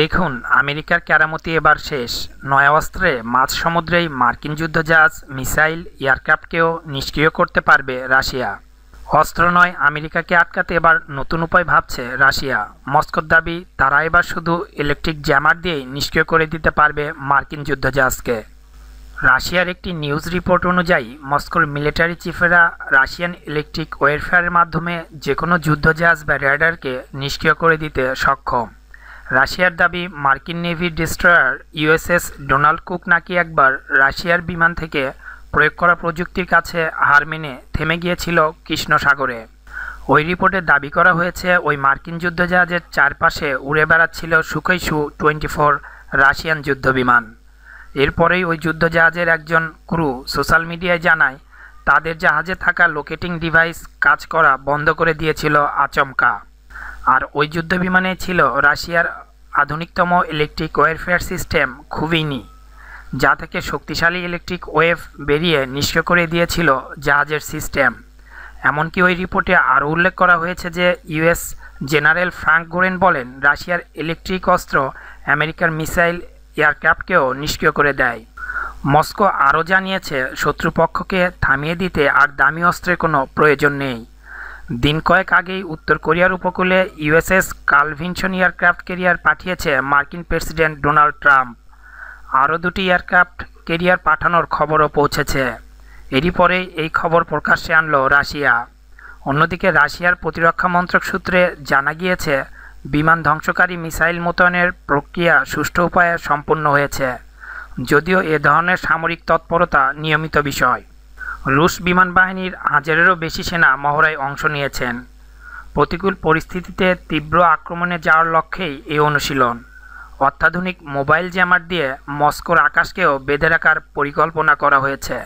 দেখুন আমেরিকার কেরামতি এবার শেষ নয়া অস্ত্রে মাঝ সমুদ্রেই মার্কিন যুদ্ধজাহাজ মিসাইল এয়ারক্রাফটকেও নিষ্ক্রিয় করতে পারবে রাশিয়া অস্ত্র নয় আমেরিকাকে আটকাতে এবার নতুন উপায় ভাবছে রাশিয়া মস্কোর দাবি তারা এবার শুধু ইলেকট্রিক জ্যামার দিয়েই নিষ্ক্রিয় করে দিতে পারবে মার্কিন যুদ্ধজাহাজকে রাশিয়ার একটি নিউজ রিপোর্ট অনুযায়ী মস্কোর মিলিটারি চিফেরা রাশিয়ান ইলেকট্রিক ওয়েরফেয়ারের মাধ্যমে যে কোনো যুদ্ধজাহাজ বা র্যাডারকে নিষ্ক্রিয় করে দিতে সক্ষম রাশিয়ার দাবি মার্কিন navy destroyer USS Donald Cook নাকি একবার রাশিয়ার বিমান থেকে প্রয়োগ করা প্রযুক্তির কাছে হার মেনে থেমে গিয়েছিল কৃষ্ণ সাগরে ওই রিপোর্টে দাবি করা হয়েছে ওই মার্কিন যুদ্ধজাহাজের চারপাশে উড়ে বেড়াচ্ছিল সুখৈসু টোয়েন্টি ফোর রাশিয়ান যুদ্ধবিমান এরপরেই ওই যুদ্ধ জাহাজের একজন ক্রু সোশ্যাল মিডিয়ায় জানায় তাদের জাহাজে থাকা লোকেটিং ডিভাইস কাজ করা বন্ধ করে দিয়েছিল আচমকা আর ওই যুদ্ধবিমানে ছিল রাশিয়ার আধুনিকতম ইলেকট্রিক ওয়েরফেয়ার সিস্টেম খুবিনি যা থেকে শক্তিশালী ইলেকট্রিক ওয়েভ বেরিয়ে নিষ্ক্রিয় করে দিয়েছিল জাহাজের সিস্টেম এমনকি ওই রিপোর্টে আরও উল্লেখ করা হয়েছে যে ইউএস জেনারেল ফ্রাঙ্ক গোরেন বলেন রাশিয়ার ইলেকট্রিক অস্ত্র আমেরিকার মিসাইল এয়ারক্রাফটকেও নিষ্ক্রিয় করে দেয় মস্কো আরও জানিয়েছে শত্রুপক্ষকে থামিয়ে দিতে আর দামি অস্ত্রের কোনো প্রয়োজন নেই দিন কয়েক আগেই উত্তর কোরিয়ার উপকূলে ইউএসএস কালভিনশন এয়ারক্রাফট কেরিয়ার পাঠিয়েছে মার্কিন প্রেসিডেন্ট ডোনাল্ড ট্রাম্প আরও দুটি এয়ারক্রাফট কেরিয়ার পাঠানোর খবরও পৌঁছেছে এরই পরে এই খবর প্রকাশ্যে আনল রাশিয়া অন্যদিকে রাশিয়ার প্রতিরক্ষা মন্ত্রক সূত্রে জানা গিয়েছে বিমান ধ্বংসকারী মিসাইল মোতায়েনের প্রক্রিয়া সুষ্ঠু উপায়ে সম্পন্ন হয়েছে যদিও এ ধরনের সামরিক তৎপরতা নিয়মিত বিষয় রুশ বিমান বাহিনীর হাজারেরও বেশি সেনা মহড়ায় অংশ নিয়েছেন প্রতিকূল পরিস্থিতিতে তীব্র আক্রমণে যাওয়ার লক্ষ্যেই এই অনুশীলন অত্যাধুনিক মোবাইল জ্যামার দিয়ে মস্কোর আকাশকেও বেঁধে রাখার পরিকল্পনা করা হয়েছে